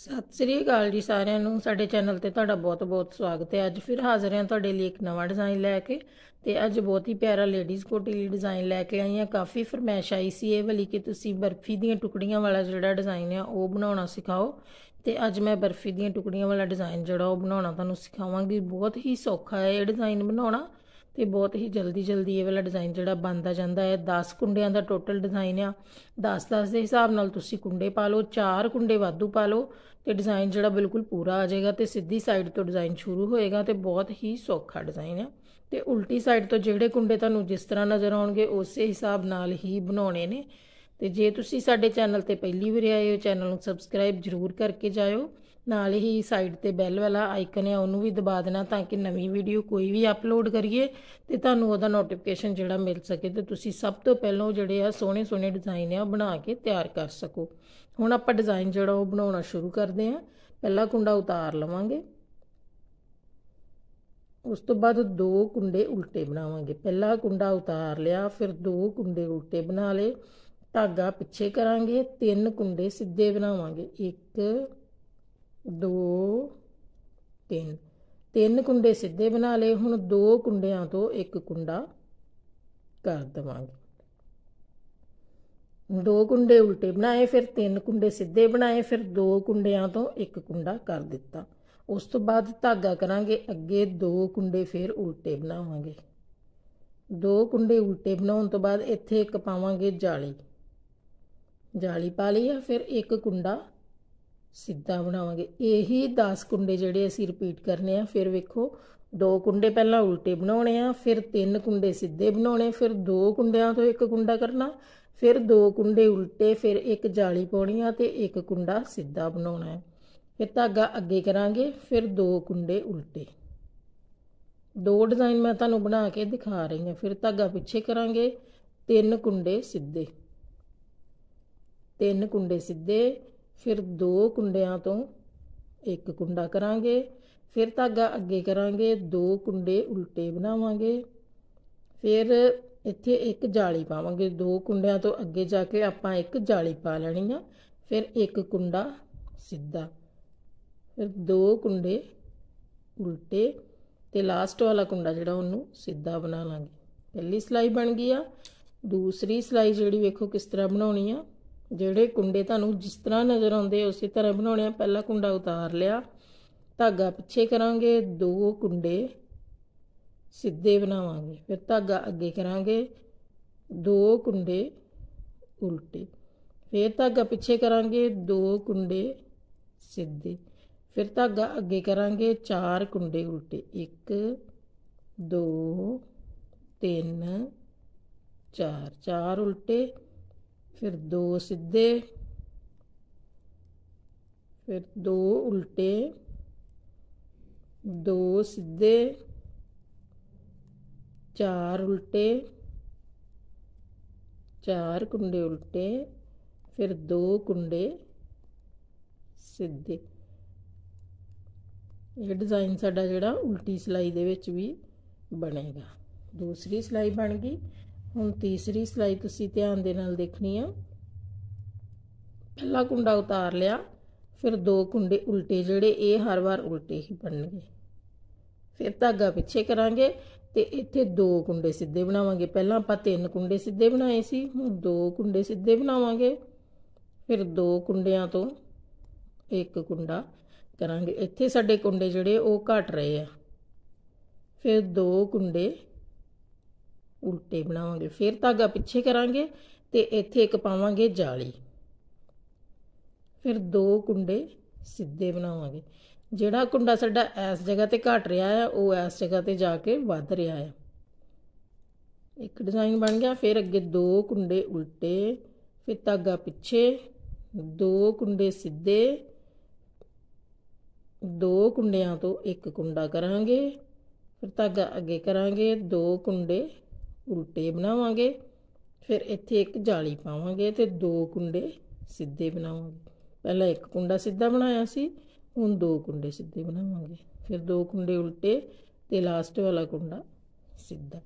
ਸਤਿ ਸ੍ਰੀ ਅਕਾਲ ਜੀ ਸਾਰਿਆਂ ਨੂੰ ਸਾਡੇ ਚੈਨਲ ਤੇ ਤੁਹਾਡਾ ਬਹੁਤ-ਬਹੁਤ ਸਵਾਗਤ ਹੈ ਅੱਜ ਫਿਰ ਹਾਜ਼ਰ ਹਾਂ ਤੁਹਾਡੇ ਲਈ ਇੱਕ ਨਵਾਂ ਡਿਜ਼ਾਈਨ ਲੈ ਕੇ ਤੇ ਅੱਜ ਬਹੁਤ ਹੀ ਪਿਆਰਾ ਲੇਡੀਜ਼ ਕੋਟੀ ਲਈ ਡਿਜ਼ਾਈਨ ਲੈ ਕੇ ਆਈ ਹਾਂ ਕਾਫੀ ਫਰਮੈਸ਼ ਆਈ ਸੀ ਇਹ ਵਾਲੀ ਕਿ ਤੁਸੀਂ ਬਰਫੀ ਦੀਆਂ ਟੁਕੜੀਆਂ ਵਾਲਾ ਜਿਹੜਾ ਡਿਜ਼ਾਈਨ ਆ ਉਹ ਬਣਾਉਣਾ ਸਿਖਾਓ ਤੇ ਅੱਜ ਮੈਂ ਬਰਫੀ ਦੀਆਂ ਟੁਕੜੀਆਂ ਵਾਲਾ ਡਿਜ਼ਾਈਨ ਜਿਹੜਾ ਉਹ ਬਣਾਉਣਾ ਤੁਹਾਨੂੰ ਸਿਖਾਵਾਂਗੀ ਬਹੁਤ ਹੀ ਸੌਖਾ ਹੈ ਇਹ ਡਿਜ਼ਾਈਨ ਬਣਾਉਣਾ ਤੇ ਬਹੁਤ ਹੀ ਜਲਦੀ ਜਲਦੀ ਇਹ ਵਾਲਾ ਡਿਜ਼ਾਈਨ ਜਿਹੜਾ ਬਣਦਾ ਜਾਂਦਾ ਹੈ 10 ਕੁੰਡਿਆਂ ਦਾ ਟੋਟਲ ਡਿਜ਼ਾਈਨ ਆ 10-10 ਦੇ ਹਿਸਾਬ ਨਾਲ ਤੁਸੀਂ ਕੁੰਡੇ ਪਾ ਲਓ 4 ਕੁੰਡੇ ਵਾਧੂ ਪਾ ਲਓ ਤੇ ਡਿਜ਼ਾਈਨ ਜਿਹੜਾ ਬਿਲਕੁਲ ਪੂਰਾ ਆ ਜਾਏਗਾ ਤੇ ਸਿੱਧੀ ਸਾਈਡ ਤੋਂ ਡਿਜ਼ਾਈਨ ਸ਼ੁਰੂ ਹੋਏਗਾ ਤੇ ਬਹੁਤ ਹੀ ਸੌਖਾ ਡਿਜ਼ਾਈਨ ਆ ਤੇ ਉਲਟੀ ਸਾਈਡ ਤੋਂ ਜਿਹੜੇ ਕੁੰਡੇ ਤੁਹਾਨੂੰ ਜਿਸ ਤਰ੍ਹਾਂ ਨਜ਼ਰ ਆਉਣਗੇ ਉਸੇ ਹਿਸਾਬ ਨਾਲ ਹੀ ਬਣਾਉਣੇ ਨੇ ਤੇ ਜੇ ਤੁਸੀਂ ਸਾਡੇ ਚੈਨਲ ਤੇ ਪਹਿਲੀ ਵਾਰ ਆਏ ਹੋ ਚੈਨਲ ਨੂੰ ਸਬਸਕ੍ਰਾਈਬ ਜ਼ਰੂਰ ਕਰਕੇ ਜਾਇਓ ਨਾਲ ਹੀ ਸਾਈਡ ਤੇ ਬੈਲ ਵਾਲਾ ਆਈਕਨ ਹੈ ਉਹਨੂੰ ਵੀ ਦਬਾ ਦੇਣਾ ਤਾਂ ਕਿ ਨਵੀਂ ਵੀਡੀਓ ਕੋਈ ਵੀ ਅਪਲੋਡ ਕਰੀਏ ਤੇ ਤੁਹਾਨੂੰ ਉਹਦਾ ਨੋਟੀਫਿਕੇਸ਼ਨ ਜਿਹੜਾ ਮਿਲ ਸਕੇ ਤੇ ਤੁਸੀਂ ਸਭ ਤੋਂ ਪਹਿਲਾਂ ਜਿਹੜੇ ਆ ਸੋਹਣੇ ਸੋਹਣੇ ਡਿਜ਼ਾਈਨ ਆ ਬਣਾ ਕੇ ਤਿਆਰ ਕਰ ਸਕੋ ਹੁਣ ਆਪਾਂ ਡਿਜ਼ਾਈਨ ਜਿਹੜਾ ਉਹ ਬਣਾਉਣਾ ਸ਼ੁਰੂ ਕਰਦੇ ਆ ਪਹਿਲਾ ਕੁੰਡਾ ਉਤਾਰ ਲਵਾਂਗੇ ਉਸ ਤੋਂ ਬਾਅਦ ਦੋ ਕੁੰਡੇ ਉਲਟੇ ਬਣਾਵਾਂਗੇ ਪਹਿਲਾ ਕੁੰਡਾ ਉਤਾਰ ਲਿਆ ਫਿਰ ਦੋ ਕੁੰਡੇ ਉਲਟੇ ਬਣਾ ਲਏ ਧਾਗਾ ਪਿੱਛੇ ਕਰਾਂਗੇ ਤਿੰਨ ਕੁੰਡੇ ਸਿੱਧੇ ਬਣਾਵਾਂਗੇ 1 2 3 ਤਿੰਨ ਕੁੰਡੇ ਸਿੱਧੇ ਬਣਾ ਲਏ ਹੁਣ ਦੋ ਕੁੰਡਿਆਂ ਤੋਂ ਇੱਕ ਕੁੰਡਾ ਕਰ ਦਵਾਂਗੇ ਦੋ ਕੁੰਡੇ ਉਲਟੇ ਬਣਾਏ ਫਿਰ ਤਿੰਨ ਕੁੰਡੇ ਸਿੱਧੇ ਬਣਾਏ ਫਿਰ ਦੋ ਕੁੰਡਿਆਂ ਤੋਂ ਇੱਕ ਕੁੰਡਾ ਕਰ ਦਿੱਤਾ ਉਸ ਤੋਂ ਬਾਅਦ ਧਾਗਾ ਕਰਾਂਗੇ ਅੱਗੇ ਦੋ ਕੁੰਡੇ ਫਿਰ ਉਲਟੇ ਬਣਾਵਾਂਗੇ ਦੋ ਕੁੰਡੇ ਉਲਟੇ ਬਣਾਉਣ ਤੋਂ ਬਾਅਦ ਇੱਥੇ ਇੱਕ ਪਾਵਾਂਗੇ ਜਾਲੀ ਜਾਲੀ ਪਾ ਲਈ ਆ ਫਿਰ ਇੱਕ ਕੁੰਡਾ ਸਿੱਧਾ ਬਣਾਵਾਂਗੇ ਇਹੀ 10 ਕੁੰਡੇ ਜਿਹੜੇ ਅਸੀਂ ਰਿਪੀਟ ਕਰਨੇ ਆ ਫਿਰ ਵੇਖੋ ਦੋ ਕੁੰਡੇ ਪਹਿਲਾਂ ਉਲਟੇ ਬਣਾਉਣੇ ਆ ਫਿਰ ਤਿੰਨ ਕੁੰਡੇ ਸਿੱਧੇ ਬਣਾਉਣੇ ਫਿਰ ਦੋ ਕੁੰਡਿਆਂ ਤੋਂ ਇੱਕ ਕੁੰਡਾ ਕਰਨਾ ਫਿਰ ਦੋ ਕੁੰਡੇ ਉਲਟੇ ਫਿਰ ਇੱਕ ਜਾਲੀ ਪਾਉਣੀ ਆ ਤੇ ਇੱਕ ਕੁੰਡਾ ਸਿੱਧਾ ਬਣਾਉਣਾ ਹੈ ਫਿਰ ਧਾਗਾ ਅੱਗੇ ਕਰਾਂਗੇ ਫਿਰ ਦੋ ਕੁੰਡੇ ਉਲਟੇ ਦੋ ਡਿਜ਼ਾਈਨ ਮੈਂ ਤੁਹਾਨੂੰ ਬਣਾ ਕੇ ਦਿਖਾ ਰਹੀ ਹਾਂ ਫਿਰ ਧਾਗਾ ਪਿੱਛੇ ਕਰਾਂਗੇ ਤਿੰਨ ਕੁੰਡੇ ਸਿੱਧੇ ਤਿੰਨ ਕੁੰਡੇ ਸਿੱਧੇ ਫਿਰ ਦੋ ਕੁੰਡਿਆਂ ਤੋਂ ਇੱਕ ਕੁੰਡਾ ਕਰਾਂਗੇ ਫਿਰ ਧਾਗਾ ਅੱਗੇ ਕਰਾਂਗੇ ਦੋ ਕੁੰਡੇ ਉਲਟੇ ਬਣਾਵਾਂਗੇ ਫਿਰ ਇੱਥੇ ਇੱਕ ਜਾਲੀ ਪਾਵਾਂਗੇ ਦੋ ਕੁੰਡਿਆਂ ਤੋਂ ਅੱਗੇ ਜਾ ਕੇ ਆਪਾਂ ਇੱਕ ਜਾਲੀ ਪਾ ਲੈਣੀ ਆ ਫਿਰ ਇੱਕ ਕੁੰਡਾ ਸਿੱਧਾ ਫਿਰ ਦੋ ਕੁੰਡੇ ਉਲਟੇ ਤੇ ਲਾਸਟ ਵਾਲਾ ਕੁੰਡਾ ਜਿਹੜਾ ਉਹਨੂੰ ਸਿੱਧਾ ਬਣਾ ਲਾਂਗੇ ਪਹਿਲੀ ਸਲਾਈ ਬਣ ਗਈ ਆ ਦੂਸਰੀ ਸਲਾਈ ਜਿਹੜੀ ਵੇਖੋ ਕਿਸ ਤਰ੍ਹਾਂ ਬਣਾਉਣੀ ਆ ਜਿਹੜੇ ਕੁੰਡੇ ਤੁਹਾਨੂੰ ਜਿਸ ਤਰ੍ਹਾਂ ਨਜ਼ਰ ਆਉਂਦੇ ਉਸੇ ਤਰ੍ਹਾਂ ਬਣਾਉਣੇ ਆ ਪਹਿਲਾ ਕੁੰਡਾ ਉਤਾਰ ਲਿਆ ਧਾਗਾ ਪਿੱਛੇ ਕਰਾਂਗੇ ਦੋ ਕੁੰਡੇ ਸਿੱਧੇ ਬਣਾਵਾਂਗੇ ਫਿਰ ਧਾਗਾ ਅੱਗੇ ਕਰਾਂਗੇ ਦੋ ਕੁੰਡੇ ਉਲਟੇ ਫਿਰ ਧਾਗਾ ਪਿੱਛੇ ਕਰਾਂਗੇ ਦੋ ਕੁੰਡੇ ਸਿੱਧੇ ਫਿਰ ਧਾਗਾ ਅੱਗੇ ਕਰਾਂਗੇ ਚਾਰ ਕੁੰਡੇ ਉਲਟੇ 1 2 3 4 ਚਾਰ ਉਲਟੇ ਫਿਰ ਦੋ ਸਿੱਧੇ ਫਿਰ ਦੋ ਉਲਟੇ ਦੋ ਸਿੱਧੇ ਚਾਰ ਉਲਟੇ ਚਾਰ ਕੁੰਡੇ ਉਲਟੇ ਫਿਰ ਦੋ ਕੁੰਡੇ ਸਿੱਧੇ ਇਹ ਡਿਜ਼ਾਈਨ ਸਾਡਾ ਜਿਹੜਾ ਉਲਟੀ ਸਲਾਈ ਦੇ ਵਿੱਚ ਵੀ ਬਣੇਗਾ ਦੂਸਰੀ ਸਲਾਈ ਬਣ ਗਈ ਹੁਣ ਤੀਸਰੀ ਸਲਾਈ ਤੁਸੀਂ ਧਿਆਨ ਦੇ ਨਾਲ ਦੇਖਣੀ ਆ ਪਹਿਲਾ ਕੁੰਡਾ ਉਤਾਰ ਲਿਆ ਫਿਰ ਦੋ ਕੁੰਡੇ ਉਲਟੇ ਜਿਹੜੇ ਇਹ ਹਰ ਵਾਰ ਉਲਟੇ ਹੀ ਬਣਨਗੇ ਫਿਰ ਧਾਗਾ ਪਿੱਛੇ ਕਰਾਂਗੇ ਤੇ ਇੱਥੇ ਦੋ ਕੁੰਡੇ ਸਿੱਧੇ ਬਣਾਵਾਂਗੇ ਪਹਿਲਾਂ ਆਪਾਂ ਤਿੰਨ ਕੁੰਡੇ ਸਿੱਧੇ ਬਣਾਏ ਸੀ ਹੁਣ ਦੋ ਕੁੰਡੇ ਸਿੱਧੇ ਬਣਾਵਾਂਗੇ ਫਿਰ ਦੋ ਕੁੰਡਿਆਂ ਤੋਂ ਇੱਕ ਕੁੰਡਾ ਕਰਾਂਗੇ ਇੱਥੇ ਸਾਡੇ ਕੁੰਡੇ ਜਿਹੜੇ ਉਹ ਘਟ ਰਹੇ ਆ ਫਿਰ ਦੋ ਕੁੰਡੇ ਉਲਟੇ ਬਣਾਵਾਂਗੇ ਫਿਰ ਧਾਗਾ ਪਿੱਛੇ ਕਰਾਂਗੇ ਤੇ ਇੱਥੇ ਇੱਕ ਪਾਵਾਂਗੇ ਜਾਲੀ ਫਿਰ ਦੋ ਕੁੰਡੇ ਸਿੱਧੇ ਬਣਾਵਾਂਗੇ ਜਿਹੜਾ ਕੁੰਡਾ ਸਾਡਾ ਇਸ ਜਗ੍ਹਾ ਤੇ ਘਟ ਰਿਹਾ ਹੈ ਉਹ ਇਸ ਜਗ੍ਹਾ ਤੇ ਜਾ ਕੇ ਵੱਧ ਰਿਹਾ ਹੈ ਇੱਕ ਡਿਜ਼ਾਈਨ ਬਣ ਗਿਆ ਫਿਰ ਅੱਗੇ ਦੋ ਕੁੰਡੇ ਉਲਟੇ ਫਿਰ ਧਾਗਾ ਪਿੱਛੇ ਦੋ ਕੁੰਡੇ ਸਿੱਧੇ ਦੋ ਕੁੰਡਿਆਂ ਤੋਂ ਇੱਕ ਕੁੰਡਾ ਕਰਾਂਗੇ ਫਿਰ ਧਾਗਾ ਅੱਗੇ ਕਰਾਂਗੇ ਦੋ ਕੁੰਡੇ ਉਲਟੇ ਬਣਾਵਾਂਗੇ ਫਿਰ ਇੱਥੇ ਇੱਕ ਜਾਲੀ ਪਾਵਾਂਗੇ ਤੇ ਦੋ ਕੁੰਡੇ ਸਿੱਧੇ ਬਣਾਵਾਂਗੇ ਪਹਿਲਾਂ ਇੱਕ ਕੁੰਡਾ ਸਿੱਧਾ ਬਣਾਇਆ ਸੀ ਹੁਣ ਦੋ ਕੁੰਡੇ ਸਿੱਧੇ ਬਣਾਵਾਂਗੇ ਫਿਰ ਦੋ ਕੁੰਡੇ ਉਲਟੇ ਤੇ ਲਾਸਟ ਵਾਲਾ ਕੁੰਡਾ ਸਿੱਧਾ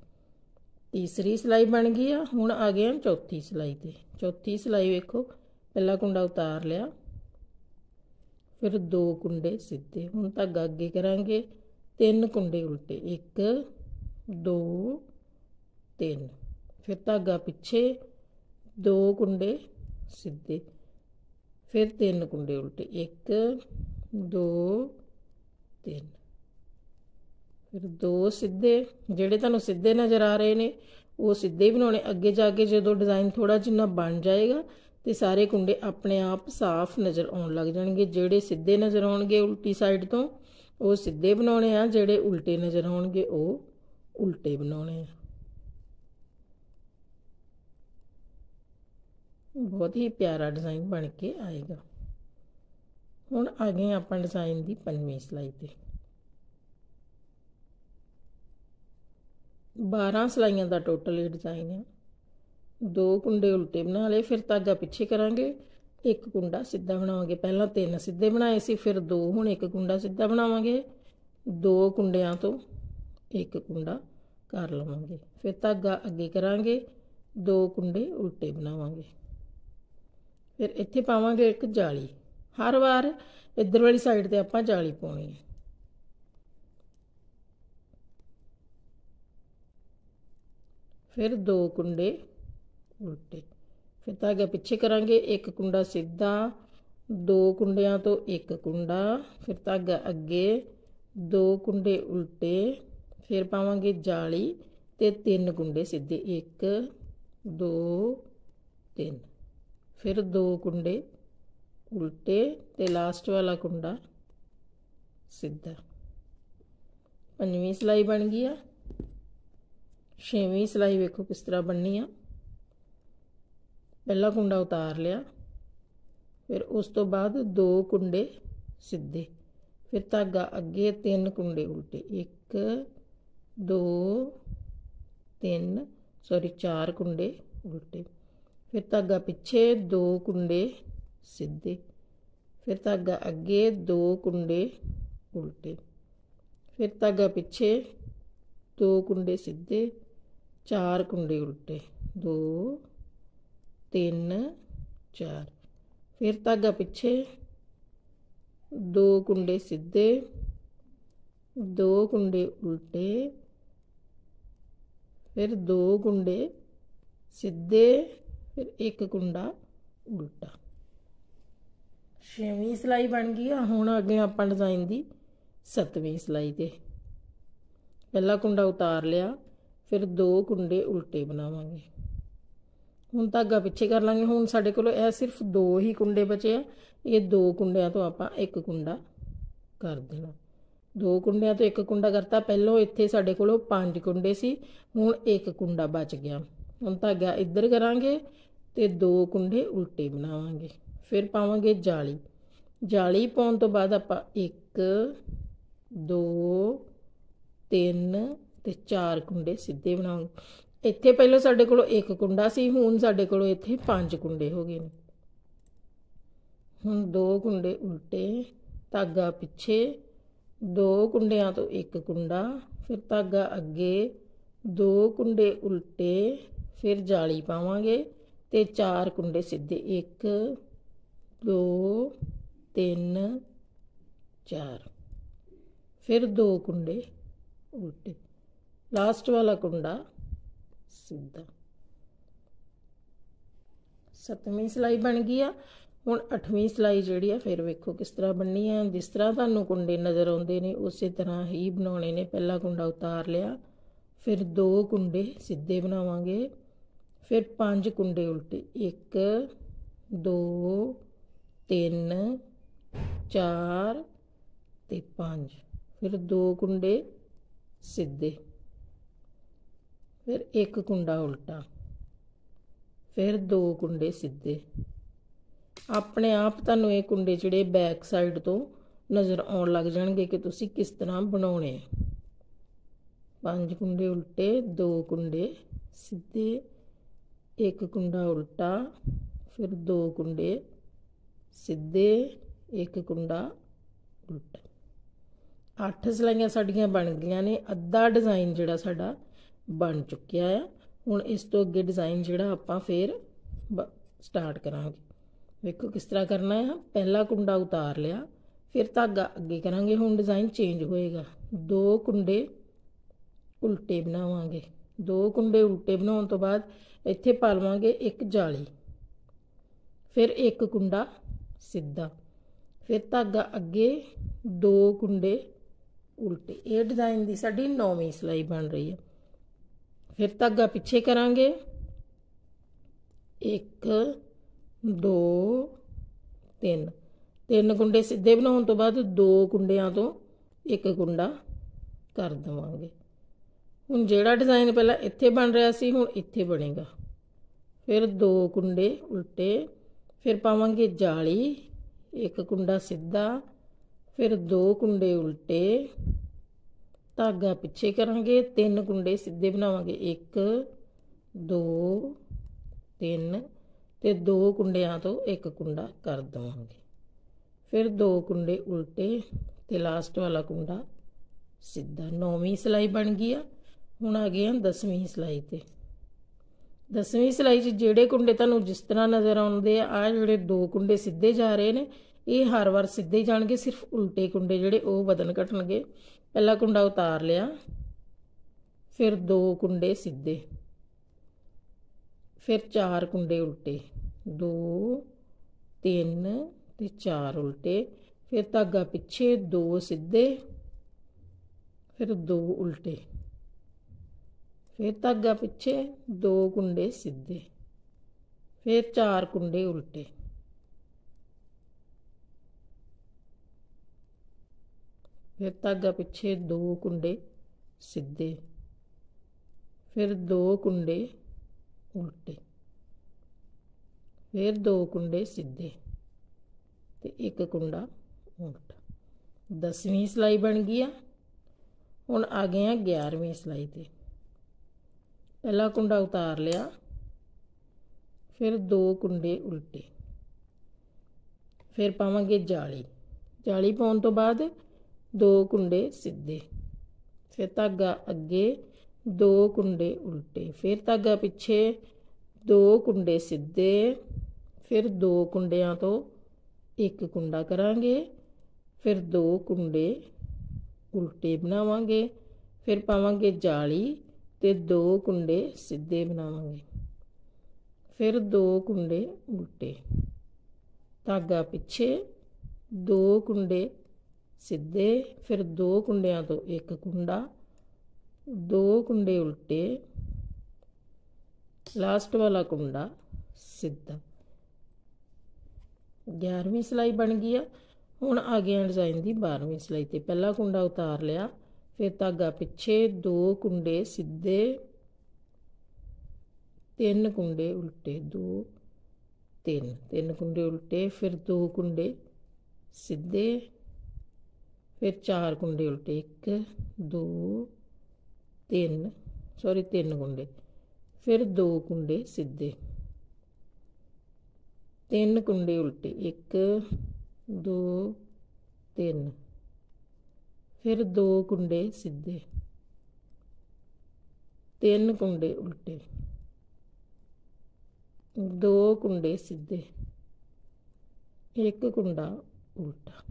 ਤੀਸਰੀ ਸਲਾਈ ਬਣ ਗਈ ਆ ਹੁਣ ਆ ਗਏ ਆ ਚੌਥੀ ਸਲਾਈ ਤੇ ਚੌਥੀ ਸਲਾਈ ਵੇਖੋ ਪਹਿਲਾ ਕੁੰਡਾ ਉਤਾਰ ਲਿਆ ਫਿਰ ਦੋ ਕੁੰਡੇ ਸਿੱਧੇ ਹੁਣ ਧਾਗਾ ਅੱਗੇ ਕਰਾਂਗੇ ਤਿੰਨ ਕੁੰਡੇ ਉਲਟੇ 1 2 ਤਿੰਨ ਫਿਰ ਧਾਗਾ ਪਿੱਛੇ ਦੋ ਕੁੰਡੇ ਸਿੱਧੇ ਫਿਰ ਤਿੰਨ ਕੁੰਡੇ ਉਲਟੇ 1 2 3 ਫਿਰ ਦੋ ਸਿੱਧੇ ਜਿਹੜੇ ਤੁਹਾਨੂੰ ਸਿੱਧੇ ਨਜ਼ਰ ਆ ਰਹੇ ਨੇ ਉਹ ਸਿੱਧੇ ਬਣਾਉਣੇ ਅੱਗੇ ਜਾ ਕੇ ਜਦੋਂ ਡਿਜ਼ਾਈਨ ਥੋੜਾ ਜਿੰਨਾ ਬਣ ਜਾਏਗਾ ਤੇ ਸਾਰੇ ਕੁੰਡੇ ਆਪਣੇ ਆਪ ਸਾਫ਼ ਨਜ਼ਰ ਆਉਣ ਲੱਗ ਜਾਣਗੇ ਜਿਹੜੇ ਸਿੱਧੇ ਨਜ਼ਰ ਆਉਣਗੇ ਉਲਟੀ ਸਾਈਡ ਤੋਂ ਉਹ ਸਿੱਧੇ ਬਣਾਉਣੇ ਆ ਜਿਹੜੇ ਉਲਟੇ ਨਜ਼ਰ ਆਉਣਗੇ ਉਹ ਉਲਟੇ ਬਣਾਉਣੇ ਆ ਬਹੁਤ ਹੀ ਪਿਆਰਾ ਡਿਜ਼ਾਈਨ ਬਣ ਕੇ ਆਏਗਾ ਹੁਣ ਆ ਗਏ ਆਪਾਂ ਡਿਜ਼ਾਈਨ ਦੀ ਪੰਜਵੀਂ ਸਲਾਈ ਤੇ 12 ਸਲਾਈਆਂ ਦਾ ਟੋਟਲ ਇਹ ਡਿਜ਼ਾਈਨ ਹੈ ਦੋ ਕੁੰਡੇ ਉਲਟੇ ਬਣਾ ਲਏ ਫਿਰ ਤਾਗਾ ਪਿੱਛੇ ਕਰਾਂਗੇ ਇੱਕ ਕੁੰਡਾ ਸਿੱਧਾ ਬਣਾਵਾਂਗੇ ਪਹਿਲਾਂ ਤਿੰਨ ਸਿੱਧੇ ਬਣਾਏ ਸੀ ਫਿਰ ਦੋ ਹੁਣ ਇੱਕ ਕੁੰਡਾ ਸਿੱਧਾ ਬਣਾਵਾਂਗੇ ਦੋ ਕੁੰਡਿਆਂ ਤੋਂ ਇੱਕ ਕੁੰਡਾ ਕਰ ਲਵਾਂਗੇ ਫਿਰ ਧਾਗਾ ਅੱਗੇ ਕਰਾਂਗੇ ਦੋ ਕੁੰਡੇ ਉਲਟੇ ਬਣਾਵਾਂਗੇ ਫਿਰ ਇੱਥੇ ਪਾਵਾਂਗੇ ਇੱਕ ਜਾਲੀ ਹਰ ਵਾਰ ਇੱਧਰ ਵਾਲੀ ਸਾਈਡ ਤੇ ਆਪਾਂ ਜਾਲੀ ਪਾਉਣੀ ਹੈ ਫਿਰ ਦੋ ਕੁੰਡੇ ਉਲਟੇ ਫਿਰ ਧਾਗਾ ਪਿੱਛੇ ਕਰਾਂਗੇ ਇੱਕ ਕੁੰਡਾ ਸਿੱਧਾ ਦੋ ਕੁੰਡਿਆਂ ਤੋਂ ਇੱਕ ਕੁੰਡਾ ਫਿਰ ਧਾਗਾ ਅੱਗੇ ਦੋ ਕੁੰਡੇ ਉਲਟੇ ਫਿਰ ਪਾਵਾਂਗੇ ਜਾਲੀ ਤੇ ਤਿੰਨ ਕੁੰਡੇ ਸਿੱਧੇ 1 2 3 ਫਿਰ ਦੋ ਕੁੰਡੇ ਉਲਟੇ ਤੇ ਲਾਸਟ ਵਾਲਾ ਕੁੰਡਾ ਸਿੱਧਾ ਪੰਜਵੀਂ ਸਲਾਈ ਬਣ ਗਈ ਆ ਛੇਵੀਂ ਸਲਾਈ ਵੇਖੋ ਕਿਸ ਤਰ੍ਹਾਂ ਬਣਨੀ ਆ ਪਹਿਲਾ ਕੁੰਡਾ ਉਤਾਰ ਲਿਆ ਫਿਰ ਉਸ ਤੋਂ ਬਾਅਦ ਦੋ ਕੁੰਡੇ ਸਿੱਧੇ ਫਿਰ ਧਾਗਾ ਅੱਗੇ ਤਿੰਨ ਕੁੰਡੇ ਉਲਟੇ 1 2 3 ਸੌਰੀ 4 ਕੁੰਡੇ ਉਲਟੇ ਫਿਰ ਧਾਗਾ ਪਿੱਛੇ ਦੋ ਕੁੰਡੇ ਸਿੱਧੇ ਫਿਰ ਧਾਗਾ ਅੱਗੇ ਦੋ ਕੁੰਡੇ ਉਲਟੇ ਫਿਰ ਧਾਗਾ ਪਿੱਛੇ ਦੋ ਕੁੰਡੇ ਸਿੱਧੇ ਚਾਰ ਕੁੰਡੇ ਉਲਟੇ 2 3 4 ਫਿਰ ਧਾਗਾ ਪਿੱਛੇ ਦੋ ਕੁੰਡੇ ਸਿੱਧੇ ਦੋ ਕੁੰਡੇ ਉਲਟੇ ਫਿਰ ਦੋ ਕੁੰਡੇ ਸਿੱਧੇ ਫਿਰ ਇੱਕ ਕੁੰਡਾ ਉਲਟਾ ਛੇਵੀਂ ਸਲਾਈ ਬਣ ਗਈ ਆ ਹੁਣ ਅੱਗੇ ਆਪਾਂ ਡਿਜ਼ਾਈਨ ਦੀ ਸੱਤਵੀਂ ਸਲਾਈ ਤੇ ਪਹਿਲਾ ਕੁੰਡਾ ਉਤਾਰ ਲਿਆ ਫਿਰ ਦੋ ਕੁੰਡੇ ਉਲਟੇ ਬਣਾਵਾਂਗੇ ਹੁਣ ਧਾਗਾ ਪਿੱਛੇ ਕਰ ਲਾਂਗੇ ਹੁਣ ਸਾਡੇ ਕੋਲ ਇਹ ਸਿਰਫ ਦੋ ਹੀ ਕੁੰਡੇ ਬਚੇ ਆ ਇਹ ਦੋ ਕੁੰਡਿਆਂ ਤੋਂ ਆਪਾਂ ਇੱਕ ਕੁੰਡਾ ਕਰ ਦੇਣਾ ਦੋ ਕੁੰਡਿਆਂ ਤੋਂ ਇੱਕ ਕੁੰਡਾ ਕਰਤਾ ਪਹਿਲਾਂ ਇੱਥੇ ਸਾਡੇ ਕੋਲ ਪੰਜ ਕੁੰਡੇ ਸੀ ਹੁਣ ਇੱਕ ਕੁੰਡਾ ਬਚ ਗਿਆ ਹੁਣ ਧਾਗਾ ਇੱਧਰ ਕਰਾਂਗੇ ਤੇ ਦੋ ਕੁੰਡੇ ਉਲਟੇ ਬਣਾਵਾਂਗੇ ਫਿਰ ਪਾਵਾਂਗੇ ਜਾਲੀ ਜਾਲੀ ਪਾਉਣ ਤੋਂ ਬਾਅਦ ਆਪਾਂ 1 2 3 ਤੇ 4 ਕੁੰਡੇ ਸਿੱਧੇ ਬਣਾਵਾਂਗੇ ਇੱਥੇ ਪਹਿਲਾਂ ਸਾਡੇ ਕੋਲ ਇੱਕ ਕੁੰਡਾ ਸੀ ਹੁਣ ਸਾਡੇ ਕੋਲ ਇੱਥੇ ਪੰਜ ਕੁੰਡੇ ਹੋ ਗਏ ਨੇ ਹੁਣ ਦੋ ਕੁੰਡੇ ਉਲਟੇ ਧਾਗਾ ਪਿੱਛੇ ਦੋ ਕੁੰਡਿਆਂ ਤੋਂ ਇੱਕ ਕੁੰਡਾ ਫਿਰ ਧਾਗਾ ਅੱਗੇ ਦੋ ਕੁੰਡੇ ਉਲਟੇ ਫਿਰ ਜਾਲੀ ਪਾਵਾਂਗੇ ਤੇ ਚਾਰ ਕੁੰਡੇ ਸਿੱਧੇ 1 2 3 4 ਫਿਰ ਦੋ ਕੁੰਡੇ ਉਲਟੇ ਲਾਸਟ ਵਾਲਾ ਕੁੰਡਾ ਸਿੱਧਾ ਸਤਵੀਂ ਸਲਾਈ ਬਣ ਗਈ ਆ ਹੁਣ ਅੱਠਵੀਂ ਸਲਾਈ ਜਿਹੜੀ ਆ ਫਿਰ ਵੇਖੋ ਕਿਸ ਤਰ੍ਹਾਂ ਬਣਨੀ ਆ ਜਿਸ ਤਰ੍ਹਾਂ ਤੁਹਾਨੂੰ ਕੁੰਡੇ ਨਜ਼ਰ ਆਉਂਦੇ ਨੇ ਉਸੇ ਤਰ੍ਹਾਂ ਹੀ ਬਣਾਉਣੇ ਨੇ ਪਹਿਲਾ ਕੁੰਡਾ ਉਤਾਰ ਲਿਆ ਫਿਰ ਦੋ ਕੁੰਡੇ ਸਿੱਧੇ ਬਣਾਵਾਂਗੇ ਫਿਰ ਪੰਜ ਕੁੰਡੇ ਉਲਟੇ 1 2 3 4 ਤੇ 5 ਫਿਰ ਦੋ ਕੁੰਡੇ ਸਿੱਧੇ ਫਿਰ ਇੱਕ ਕੁੰਡਾ ਉਲਟਾ ਫਿਰ ਦੋ ਕੁੰਡੇ ਸਿੱਧੇ ਆਪਣੇ ਆਪ ਤੁਹਾਨੂੰ ਇਹ ਕੁੰਡੇ ਜਿਹੜੇ ਬੈਕ ਸਾਈਡ ਤੋਂ ਨਜ਼ਰ ਆਉਣ ਲੱਗ ਜਾਣਗੇ ਕਿ ਤੁਸੀਂ ਕਿਸ ਤਰ੍ਹਾਂ ਬਣਾਉਣੇ ਪੰਜ ਕੁੰਡੇ ਉਲਟੇ ਦੋ ਕੁੰਡੇ ਸਿੱਧੇ ਇੱਕ ਕੁੰਡਾ ਉਲਟਾ ਫਿਰ ਦੋ ਕੁੰਡੇ ਸਿੱਧੇ ਇੱਕ ਕੁੰਡਾ ਉਲਟਾ ਅੱਠ ਸਲਾਈਆਂ ਸਾਡੀਆਂ ਬਣ ਗਈਆਂ ਨੇ ਅੱਧਾ ਡਿਜ਼ਾਈਨ ਜਿਹੜਾ ਸਾਡਾ ਬਣ ਚੁੱਕਿਆ ਆ ਹੁਣ ਇਸ ਤੋਂ ਅੱਗੇ ਡਿਜ਼ਾਈਨ ਜਿਹੜਾ ਆਪਾਂ ਫੇਰ ਸਟਾਰਟ ਕਰਾਂਗੇ ਵੇਖੋ ਕਿਸ ਤਰ੍ਹਾਂ ਕਰਨਾ ਹੈ ਪਹਿਲਾ ਕੁੰਡਾ ਉਤਾਰ ਲਿਆ ਫਿਰ ਧਾਗਾ ਅੱਗੇ ਕਰਾਂਗੇ ਹੁਣ ਡਿਜ਼ਾਈਨ ਚੇਂਜ ਹੋਏਗਾ ਦੋ ਕੁੰਡੇ ਉਲਟੇ ਬਣਾਵਾਂਗੇ ਦੋ ਕੁੰਡੇ ਉਲਟੇ ਬਣਾਉਣ ਤੋਂ ਬਾਅਦ ਇੱਥੇ ਪਾ ਲਵਾਂਗੇ ਇੱਕ ਜਾਲੀ ਫਿਰ ਇੱਕ ਕੁੰਡਾ ਸਿੱਧਾ ਫਿਰ ਧਾਗਾ ਅੱਗੇ ਦੋ ਕੁੰਡੇ ਉਲਟੇ ਇਹ ਡਿਜ਼ਾਈਨ ਦੀ ਸਾਡੀ ਨੌਵੀਂ ਸਲਾਈ ਬਣ ਰਹੀ ਹੈ ਫਿਰ ਧਾਗਾ ਪਿੱਛੇ ਕਰਾਂਗੇ 1 2 3 ਤਿੰਨ ਕੁੰਡੇ ਸਿੱਧੇ ਬਣਾਉਣ ਤੋਂ ਬਾਅਦ ਦੋ ਕੁੰਡਿਆਂ ਤੋਂ ਇੱਕ ਕੁੰਡਾ ਕਰ ਦਵਾਂਗੇ ਹੁਣ ਜਿਹੜਾ ਡਿਜ਼ਾਈਨ ਪਹਿਲਾਂ ਇੱਥੇ ਬਣ ਰਿਹਾ ਸੀ ਹੁਣ ਇੱਥੇ ਬਣੇਗਾ ਫਿਰ ਦੋ ਕੁੰਡੇ ਉਲਟੇ ਫਿਰ ਪਾਵਾਂਗੇ ਜਾਲੀ ਇੱਕ ਕੁੰਡਾ ਸਿੱਧਾ ਫਿਰ ਦੋ ਕੁੰਡੇ ਉਲਟੇ ਧਾਗਾ ਪਿੱਛੇ ਕਰਾਂਗੇ ਤਿੰਨ ਕੁੰਡੇ ਸਿੱਧੇ ਬਣਾਵਾਂਗੇ 1 2 3 ਤੇ ਦੋ ਕੁੰਡਿਆਂ ਤੋਂ ਇੱਕ ਕੁੰਡਾ ਕਰ ਦਵਾਂਗੇ ਫਿਰ ਦੋ ਕੁੰਡੇ ਉਲਟੇ ਤੇ ਲਾਸਟ ਵਾਲਾ ਕੁੰਡਾ ਸਿੱਧਾ ਨੌਵੀਂ ਸਲਾਈ ਬਣ ਗਈ ਆ ਹੁਣ ਆ ਗਏ ਹਾਂ 10ਵੀਂ ਸਲਾਈ ਤੇ 10ਵੀਂ ਸਲਾਈ 'ਚ ਜਿਹੜੇ ਕੁੰਡੇ ਤੁਹਾਨੂੰ ਜਿਸ ਤਰ੍ਹਾਂ ਨਜ਼ਰ ਆਉਂਦੇ ਆ ਆ ਜਿਹੜੇ ਦੋ ਕੁੰਡੇ ਸਿੱਧੇ ਜਾ ਰਹੇ ਨੇ ਇਹ ਹਰ ਵਾਰ ਸਿੱਧੇ ਜਾਣਗੇ ਸਿਰਫ ਉਲਟੇ ਕੁੰਡੇ ਜਿਹੜੇ ਉਹ ਵਧਣ ਘਟਣਗੇ ਪਹਿਲਾ ਕੁੰਡਾ ਉਤਾਰ ਲਿਆ ਫਿਰ ਦੋ ਕੁੰਡੇ ਸਿੱਧੇ ਫਿਰ ਚਾਰ ਕੁੰਡੇ ਉਲਟੇ 2 3 ਤੇ 4 ਉਲਟੇ ਫਿਰ ਧਾਗਾ ਪਿੱਛੇ ਦੋ ਸਿੱਧੇ ਫਿਰ ਦੋ ਉਲਟੇ ਫਿਰ ਧਾਗਾ ਪਿੱਛੇ ਦੋ ਕੁੰਡੇ ਸਿੱਧੇ ਫਿਰ ਚਾਰ ਕੁੰਡੇ ਉਲਟੇ ਫਿਰ ਧਾਗਾ ਪਿੱਛੇ ਦੋ ਕੁੰਡੇ ਸਿੱਧੇ ਫਿਰ ਦੋ ਕੁੰਡੇ ਉਲਟੇ ਫਿਰ ਦੋ ਕੁੰਡੇ ਸਿੱਧੇ ਤੇ ਇੱਕ ਕੁੰਡਾ ਉਲਟਾ 10ਵੀਂ ਸਲਾਈ ਬਣ ਗਈ ਆ ਹੁਣ ਆ ਗਏ ਆ 11ਵੀਂ ਸਲਾਈ ਤੇ ਪਹਿਲਾ ਕੁੰਡਾ ਉਤਾਰ ਲਿਆ ਫਿਰ ਦੋ ਕੁੰਡੇ ਉਲਟੇ ਫਿਰ ਪਾਵਾਂਗੇ ਜਾਲੀ ਜਾਲੀ ਪਾਉਣ ਤੋਂ ਬਾਅਦ ਦੋ ਕੁੰਡੇ ਸਿੱਧੇ ਫਿਰ ਧਾਗਾ ਅੱਗੇ ਦੋ ਕੁੰਡੇ ਉਲਟੇ ਫਿਰ ਧਾਗਾ ਪਿੱਛੇ ਦੋ ਕੁੰਡੇ ਸਿੱਧੇ ਫਿਰ ਦੋ ਕੁੰਡਿਆਂ ਤੋਂ ਇੱਕ ਕੁੰਡਾ ਕਰਾਂਗੇ ਫਿਰ ਦੋ ਕੁੰਡੇ ਉਲਟੇ ਬਣਾਵਾਂਗੇ ਫਿਰ ਪਾਵਾਂਗੇ ਜਾਲੀ ਤੇ ਦੋ ਕੁੰਡੇ ਸਿੱਧੇ ਬਣਾਵਾਂਗੇ ਫਿਰ ਦੋ ਕੁੰਡੇ ਉਲਟੇ ਧਾਗਾ ਪਿੱਛੇ ਦੋ ਕੁੰਡੇ ਸਿੱਧੇ ਫਿਰ ਦੋ ਕੁੰਡਿਆਂ ਤੋਂ ਇੱਕ ਕੁੰਡਾ ਦੋ ਕੁੰਡੇ ਉਲਟੇ ਲਾਸਟ ਵਾਲਾ ਕੁੰਡਾ ਸਿੱਧਾ 11ਵੀਂ ਸਲਾਈ ਬਣ ਗਈ ਆ ਹੁਣ ਆ ਗਿਆ ਡਿਜ਼ਾਈਨ ਦੀ 12ਵੀਂ ਸਲਾਈ ਤੇ ਪਹਿਲਾ ਕੁੰਡਾ ਉਤਾਰ ਲਿਆ ਫਿਰ ਧਾਗਾ ਪਿੱਛੇ ਦੋ ਕੁੰਡੇ ਸਿੱਧੇ ਤਿੰਨ ਕੁੰਡੇ ਉਲਟੇ ਦੋ ਤਿੰਨ ਤਿੰਨ ਕੁੰਡੇ ਉਲਟੇ ਫਿਰ ਦੋ ਕੁੰਡੇ ਸਿੱਧੇ ਫਿਰ ਚਾਰ ਕੁੰਡੇ ਉਲਟੇ 1 2 3 ਸੌਰੀ ਤਿੰਨ ਕੁੰਡੇ ਫਿਰ ਦੋ ਕੁੰਡੇ ਸਿੱਧੇ ਤਿੰਨ ਕੁੰਡੇ ਉਲਟੇ 1 2 3 ਫਿਰ ਦੋ ਕੁੰਡੇ ਸਿੱਧੇ ਤਿੰਨ ਕੁੰਡੇ ਉਲਟੇ ਦੋ ਕੁੰਡੇ ਸਿੱਧੇ ਇੱਕ ਕੁੰਡਾ ਉਲਟਾ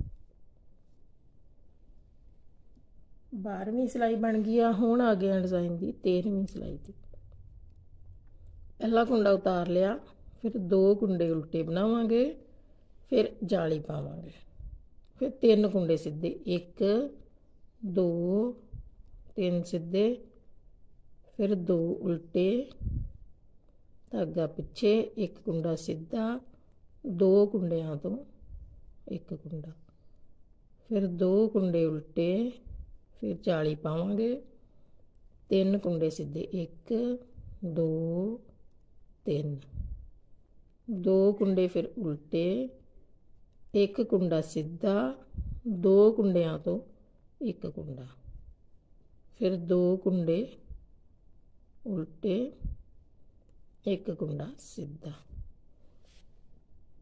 12ਵੀਂ ਸਲਾਈ ਬਣ ਗਈ ਆ ਹੁਣ ਆ ਗਿਆ ਡਿਜ਼ਾਈਨ ਦੀ 13ਵੀਂ ਸਲਾਈ ਦੀ ਪਹਿਲਾ ਕੁੰਡਾ ਉਤਾਰ ਲਿਆ ਫਿਰ ਦੋ ਕੁੰਡੇ ਉਲਟੇ ਬਣਾਵਾਂਗੇ ਫਿਰ ਜਾਲੀ ਪਾਵਾਂਗੇ ਫਿਰ ਤਿੰਨ ਕੁੰਡੇ ਸਿੱਧੇ ਇੱਕ ਦੋ ਤਿੰਨ ਸਿੱਧੇ ਫਿਰ ਦੋ ਉਲਟੇ ਧਾਗਾ ਪਿੱਛੇ ਇੱਕ ਕੁੰਡਾ ਸਿੱਧਾ ਦੋ ਕੁੰਡਿਆਂ ਤੋਂ ਇੱਕ ਕੁੰਡਾ ਫਿਰ ਦੋ ਕੁੰਡੇ ਉਲਟੇ ਫਿਰ 40 ਪਾਵਾਂਗੇ ਤਿੰਨ ਕੁੰਡੇ ਸਿੱਧੇ 1 2 3 ਦੋ ਕੁੰਡੇ ਫਿਰ ਉਲਟੇ ਇੱਕ ਕੁੰਡਾ ਸਿੱਧਾ ਦੋ ਕੁੰਡਿਆਂ ਤੋਂ ਇੱਕ ਕੁੰਡਾ ਫਿਰ ਦੋ ਕੁੰਡੇ ਉਲਟੇ ਇੱਕ ਕੁੰਡਾ ਸਿੱਧਾ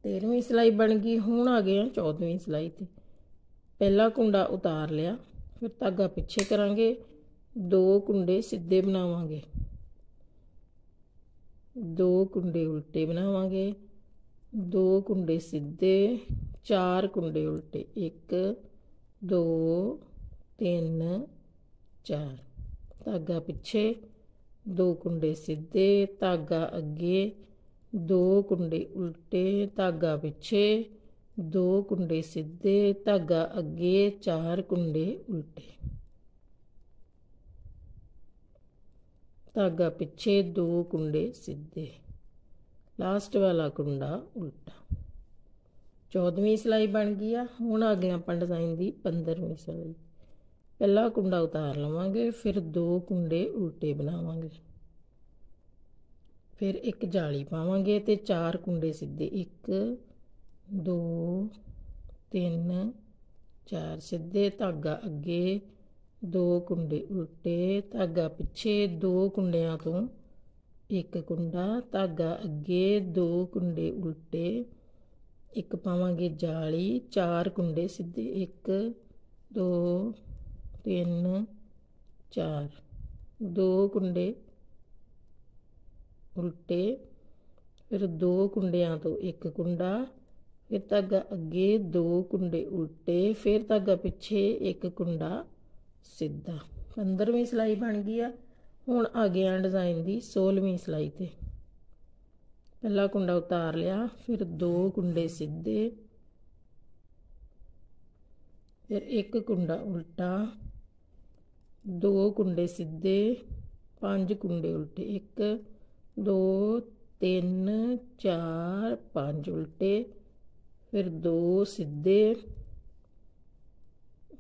13ਵੀਂ ਸਲਾਈ ਬਣ ਗਈ ਹੁਣ ਆ ਗਏ ਆ 14ਵੀਂ ਸਲਾਈ ਤੇ ਪਹਿਲਾ ਕੁੰਡਾ ਉਤਾਰ ਲਿਆ ਫਿਰ ਧਾਗਾ ਪਿੱਛੇ ਕਰਾਂਗੇ ਦੋ ਕੁੰਡੇ ਸਿੱਧੇ ਬਣਾਵਾਂਗੇ ਦੋ ਕੁੰਡੇ ਉਲਟੇ ਬਣਾਵਾਂਗੇ ਦੋ ਕੁੰਡੇ ਸਿੱਧੇ ਚਾਰ ਕੁੰਡੇ ਉਲਟੇ 1 2 ਤਿੰਨ ਚਾਰ ਧਾਗਾ ਪਿੱਛੇ ਦੋ ਕੁੰਡੇ ਸਿੱਧੇ ਧਾਗਾ ਅੱਗੇ ਦੋ ਕੁੰਡੇ ਉਲਟੇ ਧਾਗਾ ਪਿੱਛੇ ਦੋ ਕੁੰਡੇ ਸਿੱਧੇ ਧਾਗਾ ਅੱਗੇ ਚਾਰ ਕੁੰਡੇ ਉਲਟੇ ਧਾਗਾ ਪਿੱਛੇ ਦੋ ਕੁੰਡੇ ਸਿੱਧੇ ਲਾਸਟ ਵਾਲਾ ਕੁੰਡਾ ਉਲਟਾ 14ਵੀਂ ਸਲਾਈ ਬਣ ਗਈ ਆ ਹੁਣ ਅਗਲੇ ਆਪਾਂ ਡਿਜ਼ਾਈਨ ਦੀ 15ਵੀਂ ਸਲਾਈ ਪਹਿਲਾ ਕੁੰਡਾ ਉਤਾਰ ਲਵਾਂਗੇ ਫਿਰ ਦੋ ਕੁੰਡੇ ਉਲਟੇ ਬਣਾਵਾਂਗੇ ਫਿਰ ਇੱਕ ਜਾਲੀ ਪਾਵਾਂਗੇ ਤੇ ਚਾਰ ਕੁੰਡੇ ਸਿੱਧੇ 1 2 3 ਚਾਰ ਸਿੱਧੇ ਧਾਗਾ ਅੱਗੇ ਦੋ ਕੁੰਡੇ ਉਲਟੇ ਧਾਗਾ ਪਿੱਛੇ ਦੋ ਕੁੰਡਿਆਂ ਤੋਂ ਇੱਕ ਕੁੰਡਾ ਧਾਗਾ ਅੱਗੇ ਦੋ ਕੁੰਡੇ ਉਲਟੇ ਇੱਕ ਪਾਵਾਂਗੇ ਜਾਲੀ ਚਾਰ ਕੁੰਡੇ ਸਿੱਧੇ 1 2 ਤਿੰਨ ਚਾਰ ਦੋ ਕੁੰਡੇ ਉਲਟੇ ਫਿਰ ਦੋ ਕੁੰਡਿਆਂ ਤੋਂ ਇੱਕ ਕੁੰਡਾ ਫਿਰ ਧਾਗਾ ਅੱਗੇ ਦੋ ਕੁੰਡੇ ਉਲਟੇ ਫਿਰ ਧਾਗਾ ਪਿੱਛੇ ਇੱਕ ਕੁੰਡਾ ਸਿੱਧਾ 15ਵੀਂ ਸਲਾਈ ਬਣ ਗਈ ਆ ਹੁਣ ਆ ਗਿਆ ਡਿਜ਼ਾਈਨ ਦੀ 16ਵੀਂ ਸਲਾਈ ਤੇ ਪਹਿਲਾ ਕੁੰਡਾ ਉਤਾਰ ਲਿਆ ਫਿਰ ਦੋ ਕੁੰਡੇ ਸਿੱਧੇ ਫਿਰ ਇੱਕ ਕੁੰਡਾ ਉਲਟਾ ਦੋ ਕੁੰਡੇ ਸਿੱਧੇ ਪੰਜ ਕੁੰਡੇ ਉਲਟੇ 1 2 3 4 5 ਉਲਟੇ ਫਿਰ ਦੋ ਸਿੱਧੇ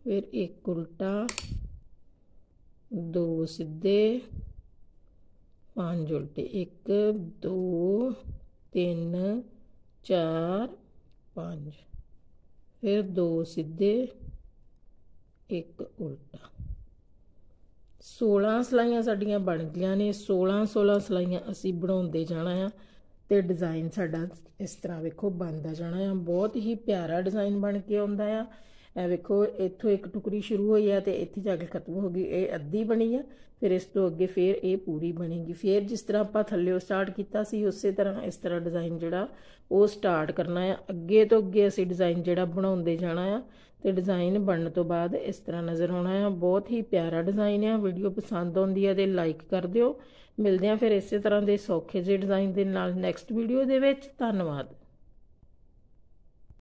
ਫਿਰ ਇੱਕ ਉਲਟਾ ਦੋ ਸਿੱਧੇ ਪੰਜ ਉਲਟੇ 1 2 3 4 5 ਫਿਰ ਦੋ ਸਿੱਧੇ ਇੱਕ ਉਲਟਾ 16 ਸਲਾਈਆਂ ਸਾਡੀਆਂ ਬਣ ਗਈਆਂ ਨੇ 16 16 ਸਲਾਈਆਂ ਅਸੀਂ ਬਣਾਉਂਦੇ ਜਾਣਾ ਆ ਤੇ ਡਿਜ਼ਾਈਨ ਸਾਡਾ ਇਸ ਤਰ੍ਹਾਂ ਵੇਖੋ ਬਣਦਾ ਜਾਣਾ ਆ ਬਹੁਤ ਹੀ ਪਿਆਰਾ ਡਿਜ਼ਾਈਨ ਬਣ ਕੇ ਆਉਂਦਾ ਆ ਇਹ ਵੇਖੋ ਇੱਥੋਂ ਇੱਕ ਟੁਕੜੀ ਸ਼ੁਰੂ ਹੋਈ ਆ ਤੇ ਇੱਥੇ ਜਾ ਕੇ ਖਤਮ ਹੋ ਗਈ ਇਹ ਅੱਧੀ ਬਣੀ ਆ ਫਿਰ ਇਸ ਤੋਂ ਅੱਗੇ ਫਿਰ ਇਹ ਪੂਰੀ ਬਣੇਗੀ ਫਿਰ ਜਿਸ ਤਰ੍ਹਾਂ ਆਪਾਂ ਥੱਲੇੋਂ ਸਟਾਰਟ ਕੀਤਾ ਸੀ ਉਸੇ ਤਰ੍ਹਾਂ ਇਸ ਤਰ੍ਹਾਂ ਡਿਜ਼ਾਈਨ ਜਿਹੜਾ ਉਹ ਸਟਾਰਟ ਕਰਨਾ ਆ ਅੱਗੇ ਤੋਂ ਅੱਗੇ ਅਸੀਂ ਡਿਜ਼ਾਈਨ ਜਿਹੜਾ ਬਣਾਉਂਦੇ ਜਾਣਾ ਆ ਤੇ ਡਿਜ਼ਾਈਨ ਬਣਨ ਤੋਂ ਬਾਅਦ ਇਸ ਤਰ੍ਹਾਂ ਨਜ਼ਰ ਆਉਣਾ ਹੈ ਬਹੁਤ ਹੀ ਪਿਆਰਾ ਡਿਜ਼ਾਈਨ ਹੈ ਵੀਡੀਓ ਪਸੰਦ ਆਉਂਦੀ ਹੈ ਤੇ ਲਾਈਕ ਕਰ ਦਿਓ ਮਿਲਦੇ ਹਾਂ ਫਿਰ ਇਸੇ ਤਰ੍ਹਾਂ ਦੇ ਸੌਖੇ ਜਿਹੇ ਡਿਜ਼ਾਈਨ ਦੇ ਨਾਲ ਨੈਕਸਟ ਵੀਡੀਓ ਦੇ ਵਿੱਚ ਧੰਨਵਾਦ